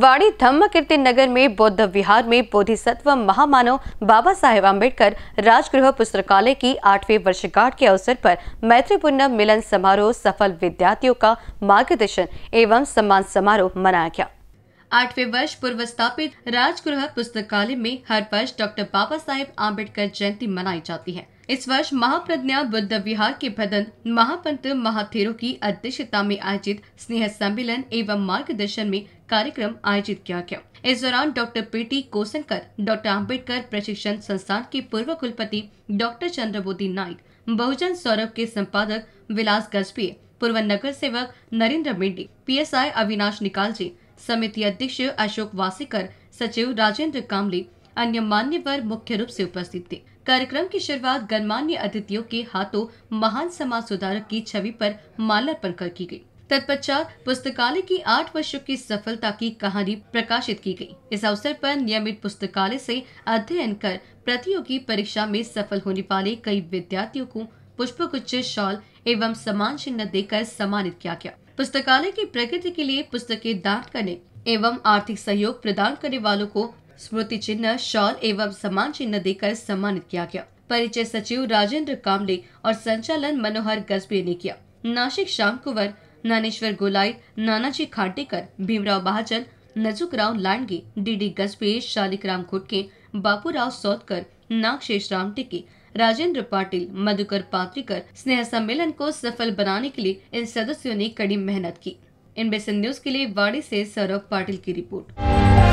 वाड़ी धम्म कीर्ति नगर में बौद्ध विहार में बोधिसत्व महामानव बाबा साहेब अम्बेडकर राजगृह पुस्तकालय की आठवीं वर्षगांठ के अवसर पर मैत्रीपूर्ण मिलन समारोह सफल विद्यार्थियों का मार्गदर्शन एवं सम्मान समारोह मनाया गया आठवें वर्ष पूर्व स्थापित राजगृह पुस्तकालय में हर वर्ष डॉक्टर बाबा साहेब आम्बेडकर जयंती मनाई जाती है इस वर्ष महाप्रज्ञा बुद्ध विहार के भदन महापंत महाथेरों की अध्यक्षता में आयोजित स्नेह सम्मेलन एवं मार्गदर्शन में कार्यक्रम आयोजित किया गया इस दौरान doctor PT Kosankar doctor Ambedkar प्रशिक्षण संस्थान के पूर्व कुलपति डॉक्टर चंद्रबोधि नाइक बहुजन सौरभ के संपादक विलास गजबी पूर्व नगर सेवक नरेंद्र मेडी पीएसआई अविनाश निकाल जी समिति अध्यक्ष अशोक वासीकर सचिव राजेंद्र कामले अन्य मान्यवर मुख्य रूप से उपस्थित थे कार्यक्रम की शुरुआत गणमान्य अतिथियों के हाथों महान समाज सुधारक की छवि पर माल्यार्पण कर की गई तत्पश्चात पुस्तकालय की आठ वर्षों की सफलता की कहानी प्रकाशित की गई। इस अवसर पर नियमित पुस्तकालय से अध्ययन कर प्रतियोगी परीक्षा में सफल होने वाले कई विद्यार्थियों को पुष्प गुच्छ शॉल एवं समान चिन्ह देकर सम्मानित किया गया पुस्तकालय की प्रगति के लिए पुस्तकें दान करने एवं आर्थिक सहयोग प्रदान करने वालों को स्मृति चिन्ह शॉल एवं सम्मान चिन्ह देकर सम्मानित किया गया परिचय सचिव राजेंद्र कामले और संचालन मनोहर गजबे ने किया नासिक श्याम कुंवर नानेश्वर गोलाई नानाजी खाटेकर भीमराव महाजन राव लांडगे डी डी गजबे शालिक राम घुटके बापूराव सौतकर नागशेष राम टिके राजेंद्र पाटिल मधुकर पात्रिकर स्नेह सम्मेलन को सफल बनाने के लिए इन सदस्यों ने कड़ी मेहनत की इन बेसन न्यूज के लिए वाड़ी से सौरभ पाटिल की रिपोर्ट